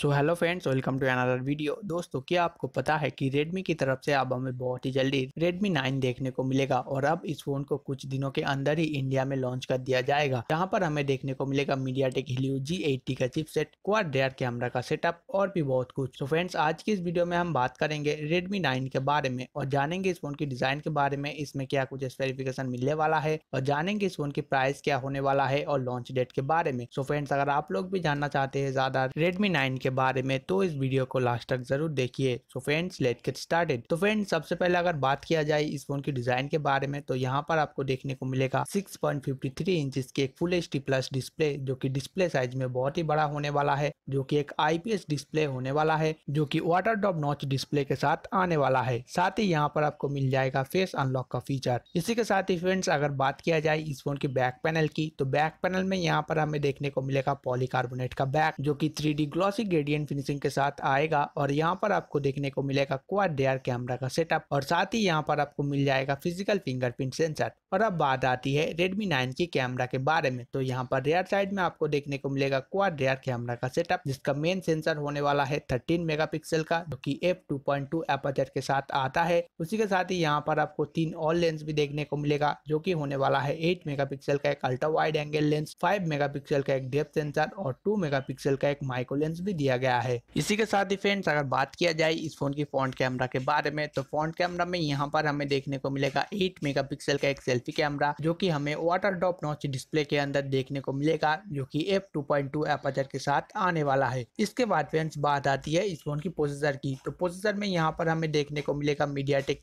so hello friends welcome to another video दोस्तों क्या आपको पता है कि Redmi की तरफ से अब हमें बहुत ही जल्दी Redmi 9 देखने को मिलेगा और अब इस फोन को कुछ दिनों के अंदर ही इंडिया में लॉन्च कर दिया जाएगा जहां पर हमें देखने को मिलेगा MediaTek Helio G eighty का चिपसेट क्वाड रेयर कैमरा का सेटअप और भी बहुत कुछ तो फ्रेंड्स आज की इस वीडियो में हम बात करेंगे रेडमी नाइन के बारे में और जानेंगे इस फोन की डिजाइन के बारे में इसमें क्या कुछ स्पेसिफिकेशन मिलने वाला है और जानेंगे इस फोन की प्राइस क्या होने वाला है और लॉन्च डेट के बारे में सो फ्रेंड्स अगर आप लोग भी जानना चाहते हैं ज्यादा रेडमी नाइन के बारे में तो इस वीडियो को लास्ट तक जरूर देखिए so friends let get started तो फ्रेंड्स सबसे पहले अगर बात किया जाए इस फोन की डिजाइन के बारे में तो यहाँ पर आपको देखने को मिलेगा 6.53 पॉइंट इंच की एक फुल एच प्लस डिस्प्ले जो की डिस्प्ले साइज में बहुत ही बड़ा होने वाला है जो की एक आईपीएस डिस्प्ले होने वाला है जो की वाटर ड्रॉप नॉच डिस्प्ले के साथ आने वाला है साथ ही यहाँ पर आपको मिल जाएगा फेस अनलॉक का फीचर इसी के साथ ही फ्रेंड्स अगर बात किया जाए इस फोन की बैक पैनल की तो बैक पैनल में यहाँ पर हमें देखने को मिलेगा पॉलीकार्बोनेट का बैक जो की थ्री ग्लॉसी ग्रेडियंट फिनिशिंग के साथ आएगा और यहाँ पर आपको देखने को मिलेगा क्वाड डेयर कैमरा का सेटअप और साथ ही यहाँ पर आपको मिल जाएगा फिजिकल फिंगरप्रिंट सेंसर और अब बात आती है Redmi 9 के कैमरा के बारे में तो यहाँ पर रेयर साइड में आपको देखने को मिलेगा क्वाड रेयर कैमरा का सेटअप जिसका मेन सेंसर होने वाला है 13 मेगापिक्सल का जो कि एफ टू पॉइंट टू के साथ आता है उसी के साथ ही यहाँ पर आपको तीन और लेंस भी देखने को मिलेगा जो की होने वाला है एट मेगा का एक ultra wide angle lens five mega का एक डेप सेंसर और टू मेगा का एक माइक्रो लेंस भी दिया गया है इसी के साथ ही फ्रेंड्स अगर बात किया जाए इस फोन की फ्रंट कैमरा के बारे में तो फ्रंट कैमरा में यहाँ पर हमें देखने को मिलेगा एट मेगा का एक सेल्फी कैमरा जो कि हमें वाटर ड्रॉप नॉच डिस्प्ले के अंदर देखने को मिलेगा जो कि F two point two aperture के साथ आने वाला है इसके बाद फ्रेंड्स बात आती है इस फोन की प्रोसेसर की तो प्रोसेसर में यहाँ पर हमें देखने को मिलेगा मीडिया टेक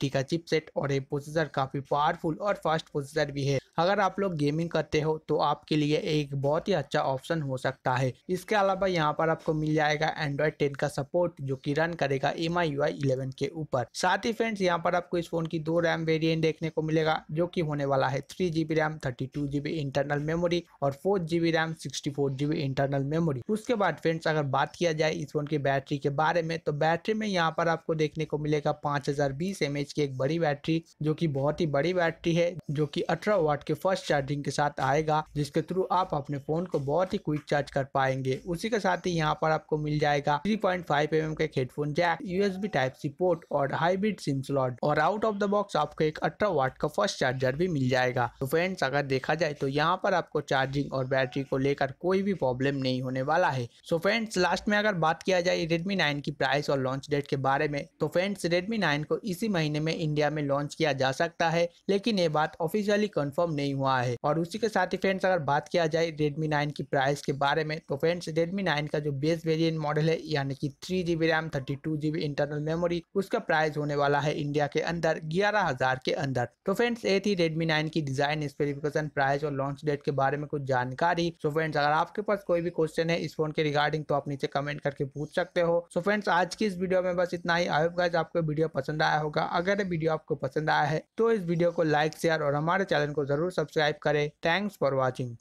जी का चिपसेट और ये प्रोसेसर काफी पावरफुल और फास्ट प्रोसेसर भी है अगर आप लोग गेमिंग करते हो तो आपके लिए एक बहुत ही अच्छा ऑप्शन हो सकता है इसके अलावा यहाँ पर आपको मिल जाएगा एंड्रॉयड टेन का सपोर्ट जो की रन करेगा M I U I eleven के ऊपर साथ ही फ्रेंड्स यहाँ पर आपको इस फोन की दो रैम वेरियंट देखने को मिलेगा जो की होने वाला है three GB RAM thirty two GB internal memory और four GB RAM sixty four GB internal memory उसके बाद फ्रेंड्स अगर बात किया जाए इस फोन की बैटरी के बारे में तो बैटरी में यहाँ पर आपको देखने को मिलेगा पांच हजार बीस एम एच की एक बड़ी बैटरी जो की बहुत ही बड़ी बैटरी है जो की अठारह वाट आपके फर्स्ट चार्जिंग के साथ आएगा जिसके थ्रू आप अपने फोन को बहुत ही क्विक चार्ज कर पाएंगे उसी के साथ ही यहाँ पर आपको मिल जाएगा three point five M M का एक headphone jack USB type C port और हाइब्रिड सिम स्लॉट और आउट ऑफ द बॉक्स आपको एक अठारह वाट का फर्स्ट चार्जर भी मिल जाएगा तो फ्रेंड्स अगर देखा जाए तो यहाँ पर आपको चार्जिंग और बैटरी को लेकर कोई भी प्रॉब्लम नहीं होने वाला है सो फ्रेंड्स लास्ट में अगर बात किया जाए रेडमी नाइन की प्राइस और लॉन्च डेट के बारे में तो फ्रेंड्स रेडमी नाइन को इसी महीने में इंडिया में लॉन्च किया जा सकता है लेकिन ये बात ऑफिशियली कंफर्म नहीं हुआ है और उसी के साथ ही फ्रेंड्स अगर बात किया जाए रेडमी नाइन की प्राइस के बारे में तो फ्रेंड्स रेडमी नाइन का जो बेस वेरियंट मॉडल है यानी कि three GB RAM thirty two GB internal memory उसका प्राइस होने वाला है इंडिया के अंदर ग्यारह हजार के अंदर तो फ्रेंड्स ये थी Redmi नाइन की डिजाइन स्पेसिफिकेशन प्राइस और लॉन्च डेट के बारे में कुछ जानकारी तो फ्रेंड्स अगर आपके पास कोई भी क्वेश्चन है इस फोन के रिगार्डिंग तो आप नीचे कमेंट करके पूछ सकते हो सो फ्रेंड्स आज की इस वीडियो में बस इतना ही आई होप आपको वीडियो पसंद आया होगा अगर वीडियो आपको पसंद आया है तो इस वीडियो को लाइक शेयर और हमारे चैनल को जरूर ज़रूर सब्सक्राइब करें थैंक्स फॉर वॉचिंग